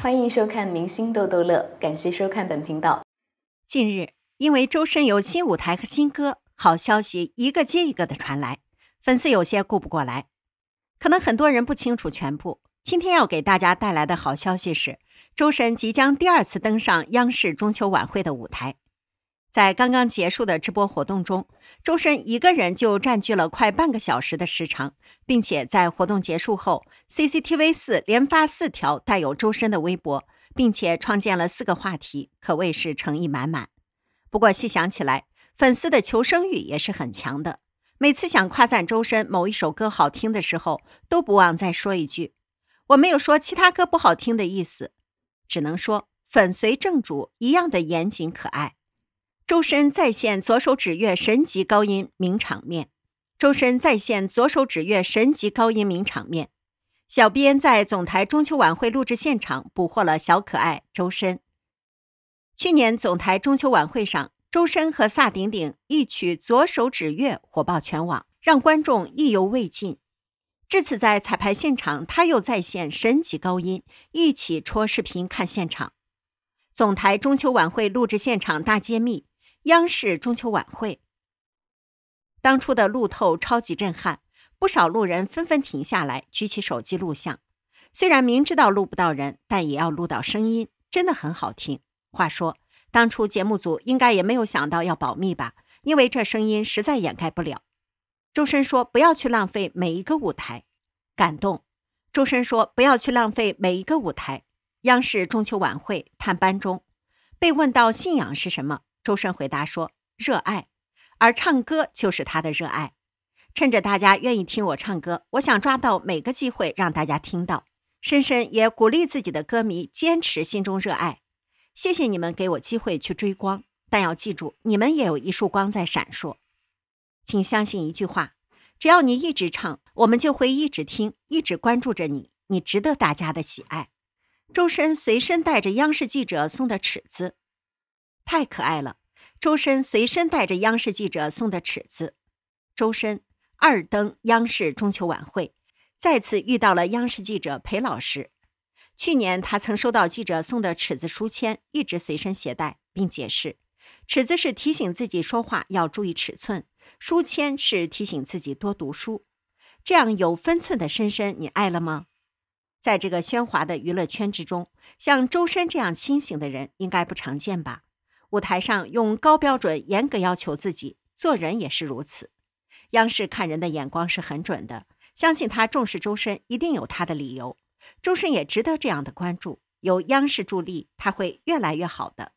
欢迎收看《明星逗逗乐》，感谢收看本频道。近日，因为周深有新舞台和新歌，好消息一个接一个的传来，粉丝有些顾不过来。可能很多人不清楚全部。今天要给大家带来的好消息是，周深即将第二次登上央视中秋晚会的舞台。在刚刚结束的直播活动中，周深一个人就占据了快半个小时的时长，并且在活动结束后，CCTV 四连发四条带有周深的微博，并且创建了四个话题，可谓是诚意满满。不过细想起来，粉丝的求生欲也是很强的，每次想夸赞周深某一首歌好听的时候，都不忘再说一句：“我没有说其他歌不好听的意思。”只能说粉随正主一样的严谨可爱。周深再现《左手指月》神级高音名场面，周深再现《左手指月》神级高音名场面。小编在总台中秋晚会录制现场捕获了小可爱周深。去年总台中秋晚会上，周深和萨顶顶一曲《左手指月》火爆全网，让观众意犹未尽。这次在彩排现场，他又再现神级高音，一起戳视频看现场。总台中秋晚会录制现场大揭秘。央视中秋晚会，当初的路透超级震撼，不少路人纷纷停下来举起手机录像。虽然明知道录不到人，但也要录到声音，真的很好听。话说，当初节目组应该也没有想到要保密吧？因为这声音实在掩盖不了。周深说：“不要去浪费每一个舞台。”感动。周深说：“不要去浪费每一个舞台。”央视中秋晚会探班中，被问到信仰是什么？周深回答说：“热爱，而唱歌就是他的热爱。趁着大家愿意听我唱歌，我想抓到每个机会让大家听到。深深也鼓励自己的歌迷坚持心中热爱。谢谢你们给我机会去追光，但要记住，你们也有一束光在闪烁。请相信一句话：只要你一直唱，我们就会一直听，一直关注着你。你值得大家的喜爱。”周深随身带着央视记者送的尺子。太可爱了，周深随身带着央视记者送的尺子。周深二登央视中秋晚会，再次遇到了央视记者裴老师。去年他曾收到记者送的尺子书签，一直随身携带，并解释：尺子是提醒自己说话要注意尺寸，书签是提醒自己多读书。这样有分寸的深深，你爱了吗？在这个喧哗的娱乐圈之中，像周深这样清醒的人应该不常见吧？舞台上用高标准严格要求自己，做人也是如此。央视看人的眼光是很准的，相信他重视周深一定有他的理由。周深也值得这样的关注，有央视助力，他会越来越好的。